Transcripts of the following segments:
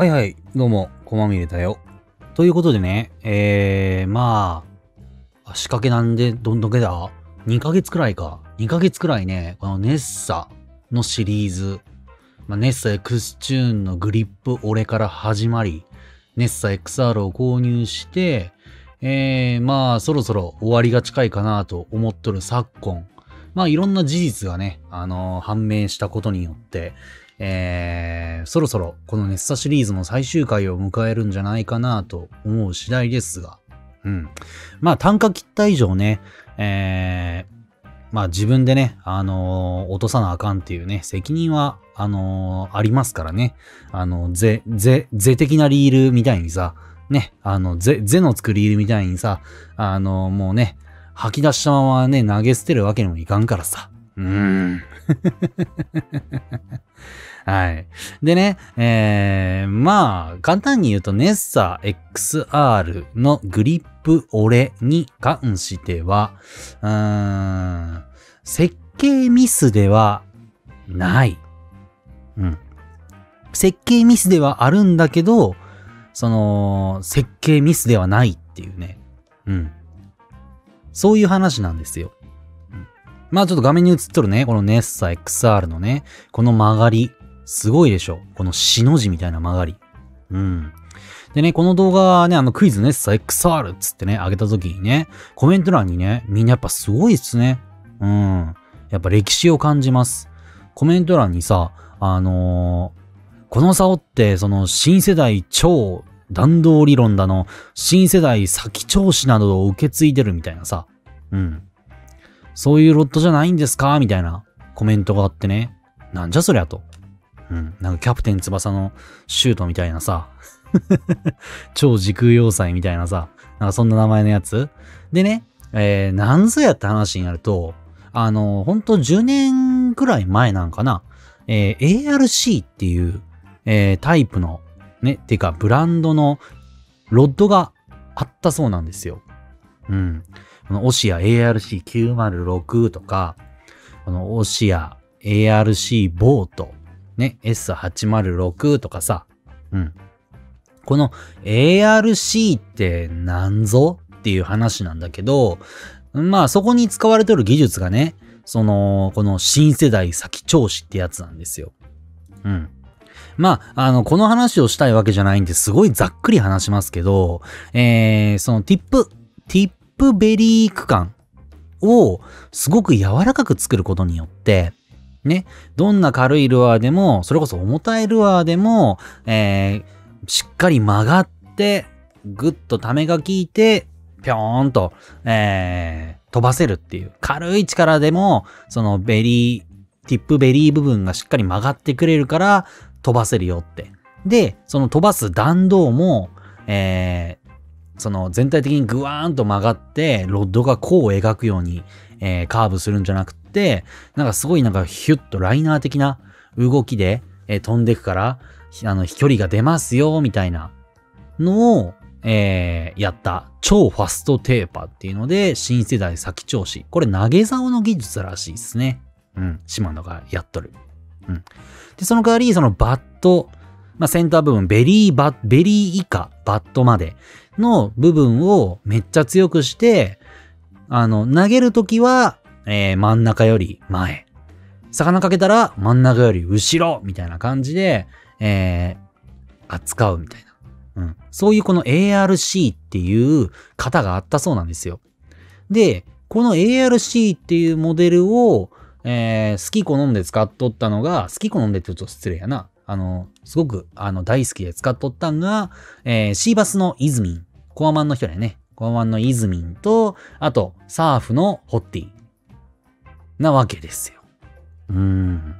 はいはい、どうも、こまみれだよ。ということでね、えー、まあ、仕掛けなんで、どんどけだ ?2 ヶ月くらいか。2ヶ月くらいね、このネッサのシリーズ、まあ、ネッサ X チューンのグリップ俺から始まり、ネッサ XR を購入して、えー、まあ、そろそろ終わりが近いかなと思っとる昨今、まあいろんな事実がね、あのー、判明したことによって、えー、そろそろこのネッサシリーズも最終回を迎えるんじゃないかなと思う次第ですが、うん。まあ、単価切った以上ね、えー、まあ自分でね、あのー、落とさなあかんっていうね、責任は、あのー、ありますからね。あの、ぜ、ぜ、ぜ的なリールみたいにさ、ね、あの、ぜ、ぜのつくリールみたいにさ、あのもうね、吐き出したままね、投げ捨てるわけにもいかんからさ。うーん。はい。でね、えー、まあ、簡単に言うと、ネッサ XR のグリップ俺に関しては、うーん、設計ミスではない。うん。設計ミスではあるんだけど、その、設計ミスではないっていうね。うん。そういう話なんですよ。まあちょっと画面に映っとるね、このネッサ XR のね、この曲がり、すごいでしょ。このしの字みたいな曲がり。うん。でね、この動画はね、あのクイズネッサ XR っつってね、あげた時にね、コメント欄にね、みんなやっぱすごいっすね。うん。やっぱ歴史を感じます。コメント欄にさ、あのー、この竿って、その新世代超弾道理論だの、新世代先調子などを受け継いでるみたいなさ、うん。そういうロットじゃないんですかみたいなコメントがあってね。なんじゃそりゃと。うん。なんかキャプテン翼のシュートみたいなさ。超時空要塞みたいなさ。なんかそんな名前のやつ。でね、えー、なんぞやって話になると、あの、ほんと10年くらい前なんかな。えー、ARC っていう、えー、タイプの、ね、てかブランドのロッドがあったそうなんですよ。うん。このオシア ARC906 とか、このオシア ARC ボート、ね、S806 とかさ、うん。この ARC って何ぞっていう話なんだけど、まあそこに使われてる技術がね、その、この新世代先調子ってやつなんですよ。うん。まあ、あの、この話をしたいわけじゃないんですごいざっくり話しますけど、えー、その TIP、プベリー区間をすごく柔らかく作ることによって、ね、どんな軽いルアーでも、それこそ重たいルアーでも、えー、しっかり曲がって、ぐっとためが効いて、ぴょーんと、えー、飛ばせるっていう。軽い力でも、そのベリー、ティップベリー部分がしっかり曲がってくれるから、飛ばせるよって。で、その飛ばす弾道も、えその全体的にグワーンと曲がって、ロッドが弧を描くように、えー、カーブするんじゃなくて、なんかすごいなんかヒュッとライナー的な動きで、えー、飛んでいくから、あの、飛距離が出ますよ、みたいなのを、えー、やった超ファストテーパーっていうので、新世代先調子。これ投げ竿の技術らしいですね。うん、島野がやっとる。うん。で、その代わり、そのバット、まあ、センター部分、ベリーバッ、ベリー以下、バットまでの部分をめっちゃ強くして、あの、投げるときは、えー、真ん中より前。魚かけたら真ん中より後ろみたいな感じで、えー、扱うみたいな。うん。そういうこの ARC っていう型があったそうなんですよ。で、この ARC っていうモデルを、えー、好き好んで使っとったのが、好き好んでってちょっと失礼やな。あの、すごく、あの、大好きで使っとったんが、えー、シーバスのイズミン。コアマンの人だよね。コアマンのイズミンと、あと、サーフのホッティ。なわけですよ。うーん。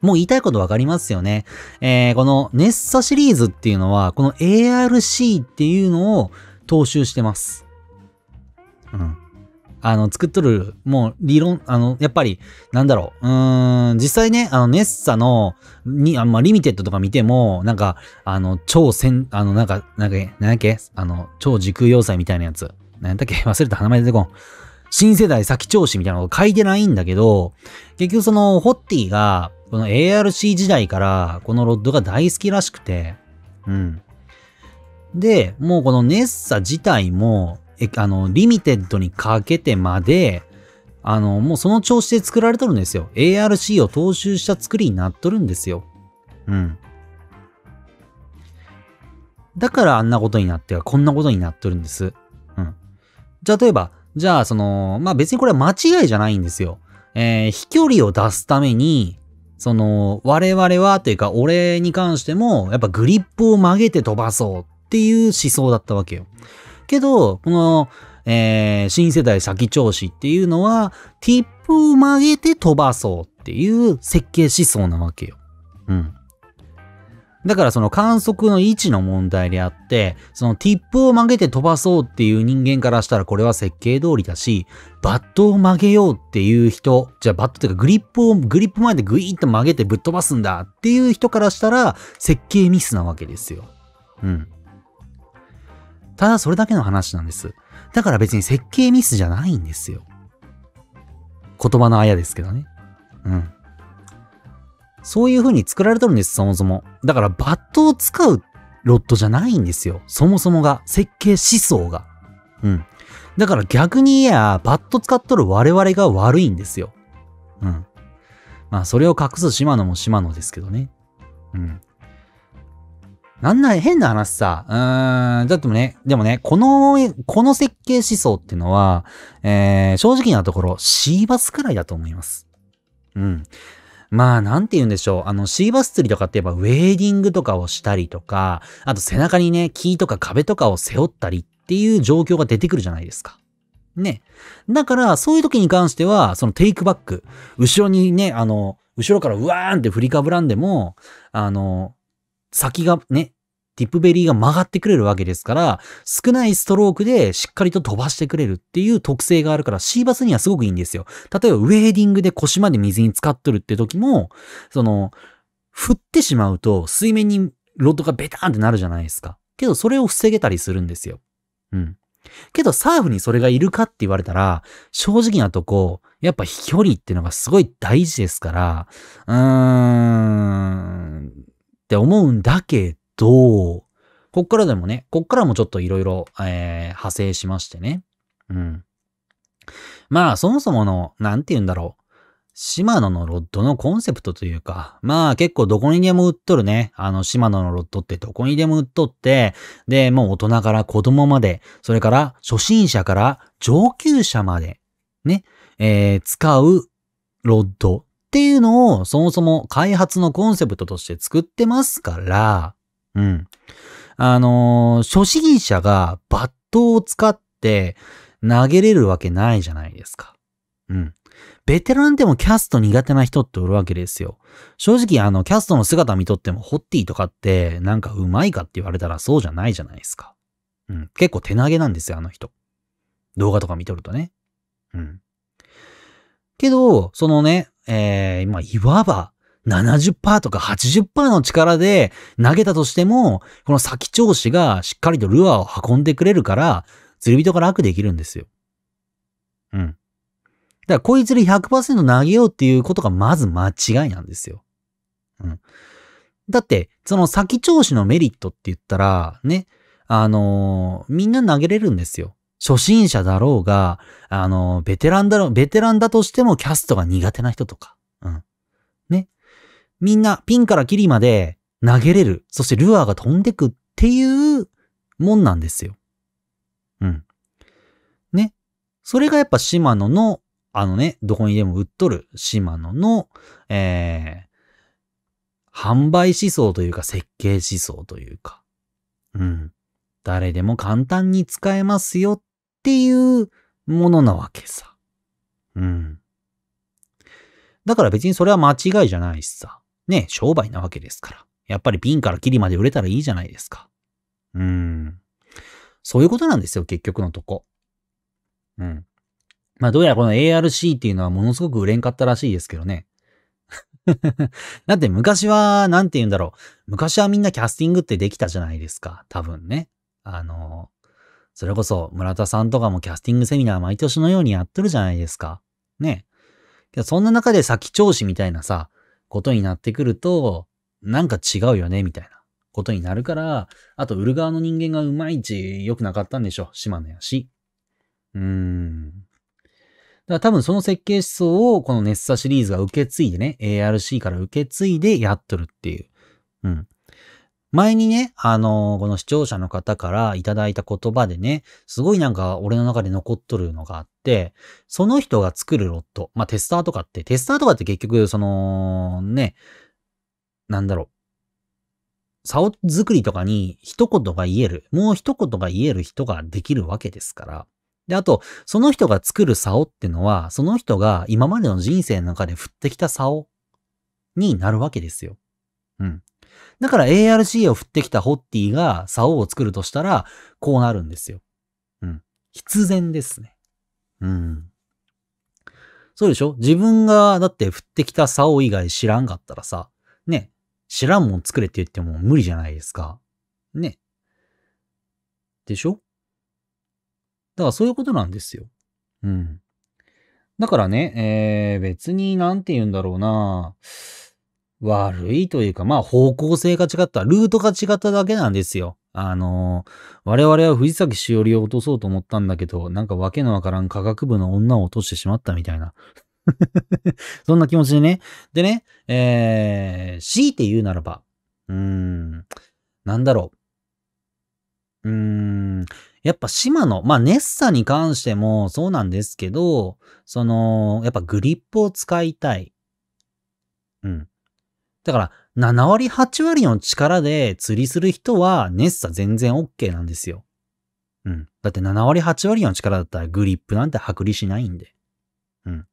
もう言いたいことわかりますよね。えー、このネッサシリーズっていうのは、この ARC っていうのを踏襲してます。うん。あの、作っとる、もう、理論、あの、やっぱり、なんだろう、うーん、実際ね、あの、ネッサの、に、あんまリミテッドとか見ても、なんか、あの、超戦、あの、なんか、なんか、なんだっけあの、超時空要塞みたいなやつ。なんだっけ 忘れた、名前出てこん。新世代先調子みたいなこと書いてないんだけど、結局その、ホッティが、この ARC 時代から、このロッドが大好きらしくて、うん。で、もうこのネッサ自体も、え、あの、リミテッドにかけてまで、あの、もうその調子で作られとるんですよ。ARC を踏襲した作りになっとるんですよ。うん。だからあんなことになっては、こんなことになっとるんです。うん。じゃあ、例えば、じゃあ、その、まあ、別にこれは間違いじゃないんですよ。えー、飛距離を出すために、その、我々はというか、俺に関しても、やっぱグリップを曲げて飛ばそうっていう思想だったわけよ。けど、この、えー、新世代先調子っていうのは、ティップを曲げて飛ばそうっていう設計思想なわけよ。うん。だからその観測の位置の問題であって、そのティップを曲げて飛ばそうっていう人間からしたらこれは設計通りだし、バットを曲げようっていう人、じゃあバットっていうかグリップを、グリップ前でグイーッと曲げてぶっ飛ばすんだっていう人からしたら設計ミスなわけですよ。うん。ただそれだけの話なんです。だから別に設計ミスじゃないんですよ。言葉のあやですけどね。うん。そういう風に作られてるんです、そもそも。だからバットを使うロットじゃないんですよ。そもそもが。設計思想が。うん。だから逆に言えば、バット使っとる我々が悪いんですよ。うん。まあ、それを隠す島野も島野ですけどね。うん。なんない変な話さ。うーん、だってもね、でもね、この、この設計思想っていうのは、えー、正直なところ、C バスくらいだと思います。うん。まあ、なんて言うんでしょう。あの、シーバス釣りとかって言えば、ウェーディングとかをしたりとか、あと背中にね、木とか壁とかを背負ったりっていう状況が出てくるじゃないですか。ね。だから、そういう時に関しては、そのテイクバック。後ろにね、あの、後ろからうわーんって振りかぶらんでも、あの、先がね、ディップベリーが曲がってくれるわけですから、少ないストロークでしっかりと飛ばしてくれるっていう特性があるから、シーバスにはすごくいいんですよ。例えば、ウェーディングで腰まで水に浸かっとるって時も、その、振ってしまうと、水面にロッドがベターンってなるじゃないですか。けど、それを防げたりするんですよ。うん。けど、サーフにそれがいるかって言われたら、正直なとこ、やっぱ飛距離ってのがすごい大事ですから、うーん、って思うんだけど、こっからでもね、こっからもちょっといろいろ、え派生しましてね。うん。まあ、そもそもの、なんて言うんだろう。シマノのロッドのコンセプトというか、まあ結構どこにでも売っとるね。あのシマノのロッドってどこにでも売っとって、で、もう大人から子供まで、それから初心者から上級者まで、ね、えー、使うロッドっていうのをそもそも開発のコンセプトとして作ってますから、うん。あのー、初心者がバットを使って投げれるわけないじゃないですか。うん。ベテランでもキャスト苦手な人っておるわけですよ。正直あの、キャストの姿見とってもホッティとかってなんかうまいかって言われたらそうじゃないじゃないですか。うん。結構手投げなんですよ、あの人。動画とか見とるとね。うん。けど、そのね、えー、まあ、いわば、70%とか80%の力で投げたとしても、この先調子がしっかりとルアーを運んでくれるから、釣り人が楽できるんですよ。うん。だからこいつで100%投げようっていうことがまず間違いなんですよ。うん。だって、その先調子のメリットって言ったら、ね、あのー、みんな投げれるんですよ。初心者だろうが、あの、ベテランだろう、ベテランだとしてもキャストが苦手な人とか。うん。ね。みんな、ピンからキリまで投げれる。そしてルアーが飛んでくっていうもんなんですよ。うん。ね。それがやっぱシマノの、あのね、どこにでも売っとるシマノの、えー、販売思想というか設計思想というか。うん。誰でも簡単に使えますよっっていうものなわけさ。うん。だから別にそれは間違いじゃないしさ。ね、商売なわけですから。やっぱり瓶からキリまで売れたらいいじゃないですか。うん。そういうことなんですよ、結局のとこ。うん。まあ、どうやらこの ARC っていうのはものすごく売れんかったらしいですけどね。だって昔は、なんて言うんだろう。昔はみんなキャスティングってできたじゃないですか。多分ね。あの、それこそ村田さんとかもキャスティングセミナー毎年のようにやってるじゃないですか。ね。そんな中で先調子みたいなさ、ことになってくると、なんか違うよね、みたいなことになるから、あと売る側の人間がうまいち良くなかったんでしょ。島根やし。うーん。だから多分その設計思想をこのネッサシリーズが受け継いでね、ARC から受け継いでやっとるっていう。うん。前にね、あのー、この視聴者の方からいただいた言葉でね、すごいなんか俺の中で残っとるのがあって、その人が作るロット、まあ、テスターとかって、テスターとかって結局、その、ね、なんだろう、竿作りとかに一言が言える、もう一言が言える人ができるわけですから、で、あと、その人が作る竿ってのは、その人が今までの人生の中で振ってきた竿になるわけですよ。うん。だから a r c を振ってきたホッティが竿を作るとしたら、こうなるんですよ。うん。必然ですね。うん。そうでしょ自分が、だって振ってきた竿以外知らんかったらさ、ね、知らんもん作れって言っても無理じゃないですか。ね。でしょだからそういうことなんですよ。うん。だからね、えー、別に何て言うんだろうな。悪いというか、まあ方向性が違った、ルートが違っただけなんですよ。あのー、我々は藤崎しおりを落とそうと思ったんだけど、なんかわけのわからん科学部の女を落としてしまったみたいな。そんな気持ちでね。でね、えー、強いて言うならば、うーん、なんだろう。うーん、やっぱ島の、まあ、ネッサに関してもそうなんですけど、その、やっぱグリップを使いたい。うん。だから、7割、8割の力で釣りする人は、熱さ全然 OK なんですよ。うん。だって7割、8割の力だったらグリップなんて剥離しないんで。うん。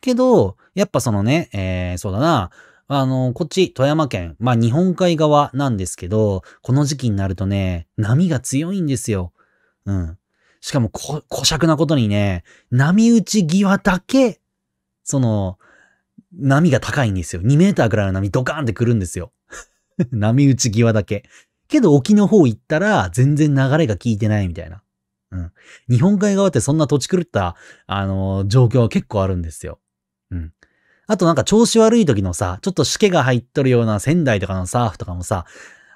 けど、やっぱそのね、えー、そうだな、あの、こっち、富山県、まあ日本海側なんですけど、この時期になるとね、波が強いんですよ。うん。しかもこ、こしゃくなことにね、波打ち際だけ、その、波が高いんですよ。2メーターくらいの波ドカーンって来るんですよ。波打ち際だけ。けど沖の方行ったら全然流れが効いてないみたいな。うん。日本海側ってそんな土地狂った、あのー、状況は結構あるんですよ。うん。あとなんか調子悪い時のさ、ちょっとしけが入っとるような仙台とかのサーフとかもさ、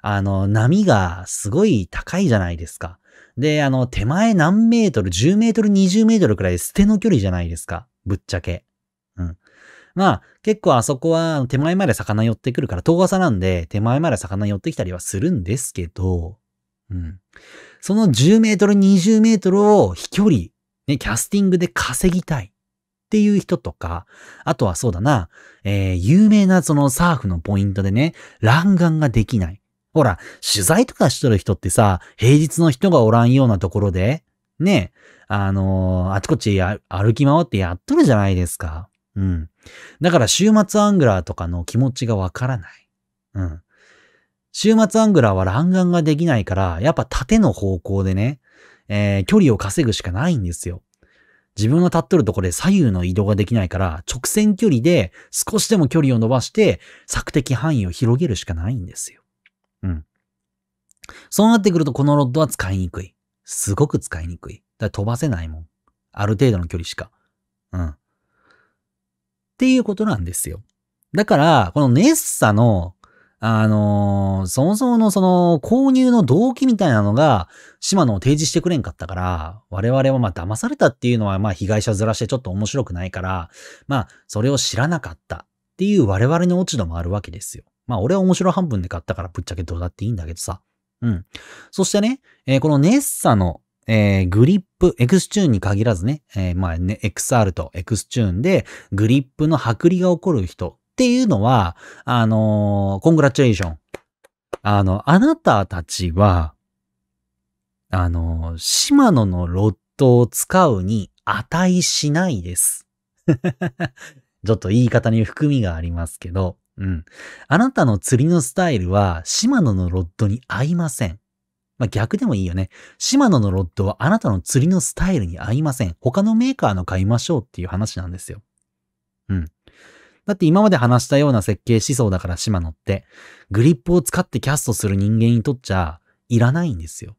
あのー、波がすごい高いじゃないですか。で、あの、手前何メートル、10メートル、20メートルくらい捨ての距離じゃないですか。ぶっちゃけ。うん。まあ、結構あそこは手前まで魚寄ってくるから、遠浅なんで、手前まで魚寄ってきたりはするんですけど、うん。その10メートル、20メートルを飛距離、ね、キャスティングで稼ぎたい。っていう人とか、あとはそうだな、えー、有名なそのサーフのポイントでね、乱眼ができない。ほら、取材とかしとる人ってさ、平日の人がおらんようなところで、ね、あのー、あちこち歩き回ってやっとるじゃないですか。うん。だから週末アングラーとかの気持ちがわからない。うん。週末アングラーは弾丸ができないから、やっぱ縦の方向でね、えー、距離を稼ぐしかないんですよ。自分の立っとるところで左右の移動ができないから、直線距離で少しでも距離を伸ばして、索敵範囲を広げるしかないんですよ。うん。そうなってくると、このロッドは使いにくい。すごく使いにくい。だから飛ばせないもん。ある程度の距離しか。うん。っていうことなんですよ。だから、このネッサの、あのー、そもそものその購入の動機みたいなのが、島野を提示してくれんかったから、我々はまあ騙されたっていうのはまあ被害者ずらしてちょっと面白くないから、まあそれを知らなかったっていう我々の落ち度もあるわけですよ。まあ俺は面白半分で買ったからぶっちゃけどうだっていいんだけどさ。うん。そしてね、えー、このネッサのえー、グリップ、エクスチューンに限らずね、えー、まあね、XR とエクスチューンでグリップの剥離が起こる人っていうのは、あのー、コングラチュエーション。あの、あなたたちは、あのー、シマノのロットを使うに値しないです。ちょっと言い方に含みがありますけど、うん。あなたの釣りのスタイルは、シマノのロッドに合いません。まあ、逆でもいいよね。シマノのロッドはあなたの釣りのスタイルに合いません。他のメーカーの買いましょうっていう話なんですよ。うん。だって今まで話したような設計思想だからシマノって、グリップを使ってキャストする人間にとっちゃ、いらないんですよ。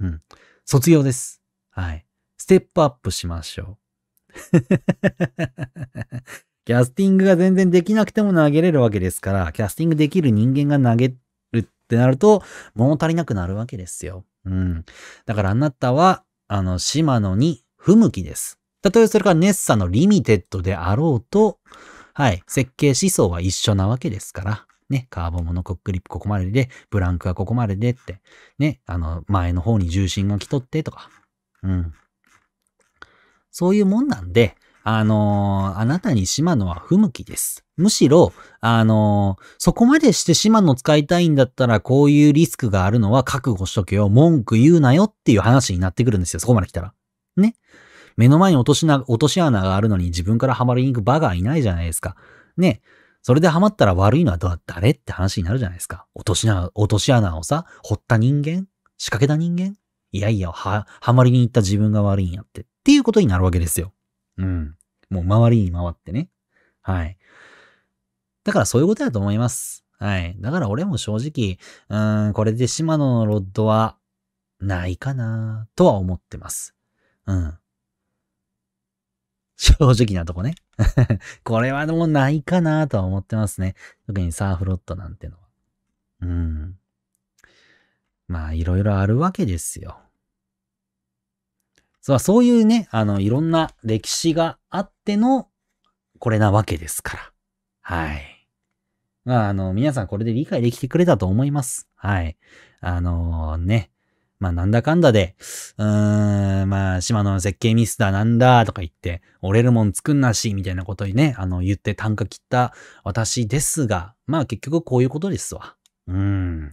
うん。卒業です。はい。ステップアップしましょう。キャスティングが全然できなくても投げれるわけですから、キャスティングできる人間が投げってなると、物足りなくなるわけですよ。うん。だからあなたは、あの、島野に不向きです。たとえそれがネッサのリミテッドであろうと、はい、設計思想は一緒なわけですから。ね、カーボンモノコックリップここまでで、ブランクはここまででって、ね、あの、前の方に重心が来とってとか、うん。そういうもんなんで、あのー、あなたにシマノは不向きです。むしろ、あのー、そこまでしてシマノ使いたいんだったら、こういうリスクがあるのは覚悟しとけよ。文句言うなよっていう話になってくるんですよ。そこまで来たら。ね。目の前に落としな、落とし穴があるのに自分からハマりに行くバがいないじゃないですか。ね。それでハマったら悪いのは誰って話になるじゃないですか。落とし穴、落とし穴をさ、掘った人間仕掛けた人間いやいや、は、はまりに行った自分が悪いんやって。っていうことになるわけですよ。うん。もう周りに回ってね。はい。だからそういうことだと思います。はい。だから俺も正直、うん、これで島野のロッドはないかなとは思ってます。うん。正直なとこね。これはもうないかなとは思ってますね。特にサーフロットなんてのは。うん。まあ、いろいろあるわけですよ。そうそういうね、あの、いろんな歴史があっての、これなわけですから。はい。まあ、あの、皆さんこれで理解できてくれたと思います。はい。あのー、ね。まあ、なんだかんだで、うーん、まあ、島の設計ミスだなんだとか言って、折れるもん作んなし、みたいなことにね、あの、言って単価切った私ですが、まあ、結局こういうことですわ。うん。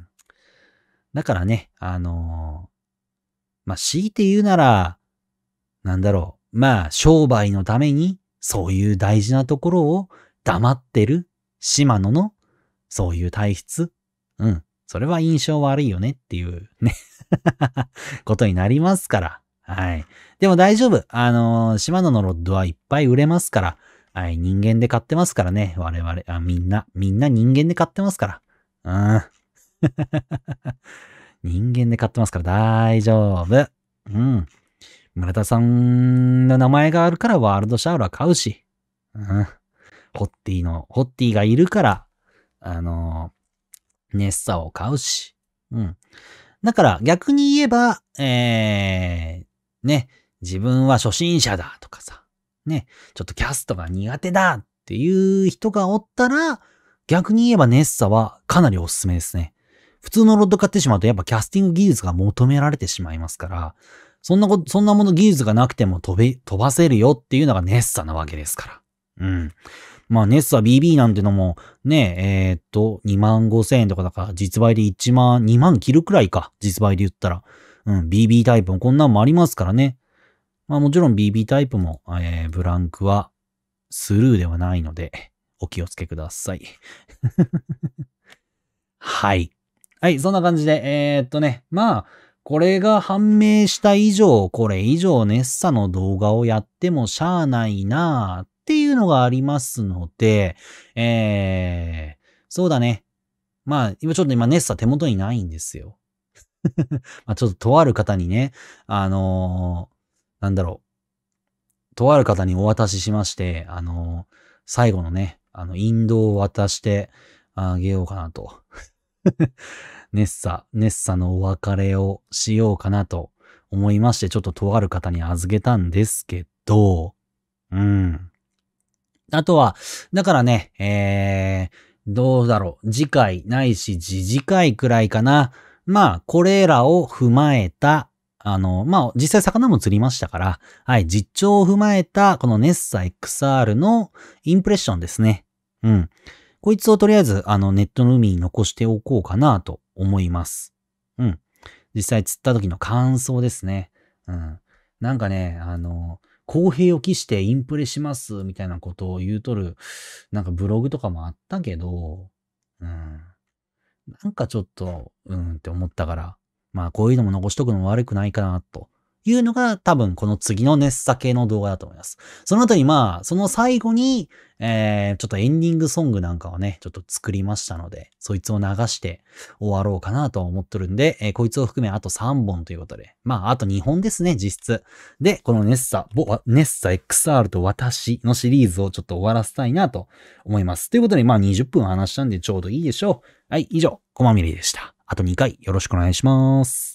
だからね、あのー、まあ、強いて言うなら、なんだろう、まあ、商売のために、そういう大事なところを黙ってる、島野の、そういう体質。うん。それは印象悪いよねっていうね ことになりますから。はい。でも大丈夫。あのー、島野のロッドはいっぱい売れますから。はい、人間で買ってますからね。我々、あ、みんな、みんな人間で買ってますから。うん。人間で買ってますから大丈夫。うん。村田さんの名前があるからワールドシャウラー買うし、うん、ホッティの、ホッティがいるから、あの、ネッサを買うし、うん。だから逆に言えば、えー、ね、自分は初心者だとかさ、ね、ちょっとキャストが苦手だっていう人がおったら、逆に言えばネッサはかなりおすすめですね。普通のロッド買ってしまうとやっぱキャスティング技術が求められてしまいますから、そんなこと、そんなもの技術がなくても飛び、飛ばせるよっていうのがネッサなわけですから。うん。まあ、ネッサ BB なんてのも、ね、えー、っと、2万5千円とかだから、実売で1万、2万切るくらいか。実売で言ったら。うん、BB タイプもこんなんもありますからね。まあもちろん BB タイプも、えー、ブランクはスルーではないので、お気をつけください。はい。はい、そんな感じで、えー、っとね、まあ、これが判明した以上、これ以上ネッサの動画をやってもしゃあないなあっていうのがありますので、えー、そうだね。まあ、今ちょっと今ネッサ手元にないんですよ。まあちょっととある方にね、あのー、なんだろう。とある方にお渡ししまして、あのー、最後のね、あの、引導を渡してあげようかなと。ネッサ、ネッサのお別れをしようかなと思いまして、ちょっととある方に預けたんですけど、うん。あとは、だからね、えー、どうだろう。次回ないし、次次回くらいかな。まあ、これらを踏まえた、あの、まあ、実際魚も釣りましたから、はい、実調を踏まえた、このネッサ XR のインプレッションですね。うん。こいつをとりあえず、あの、ネットの海に残しておこうかなと思います。うん。実際釣った時の感想ですね。うん。なんかね、あの、公平を期してインプレしますみたいなことを言うとる、なんかブログとかもあったけど、うん。なんかちょっと、うんって思ったから、まあこういうのも残しとくのも悪くないかなというのが多分この次の熱さ系の動画だと思います。その後にまあ、その最後に、えー、ちょっとエンディングソングなんかをね、ちょっと作りましたので、そいつを流して終わろうかなと思っとるんで、えー、こいつを含めあと3本ということで、まあ、あと2本ですね、実質。で、このネッサ、ネッサ XR と私のシリーズをちょっと終わらせたいなと思います。ということで、まあ20分話したんでちょうどいいでしょう。はい、以上、コマミリでした。あと2回よろしくお願いします。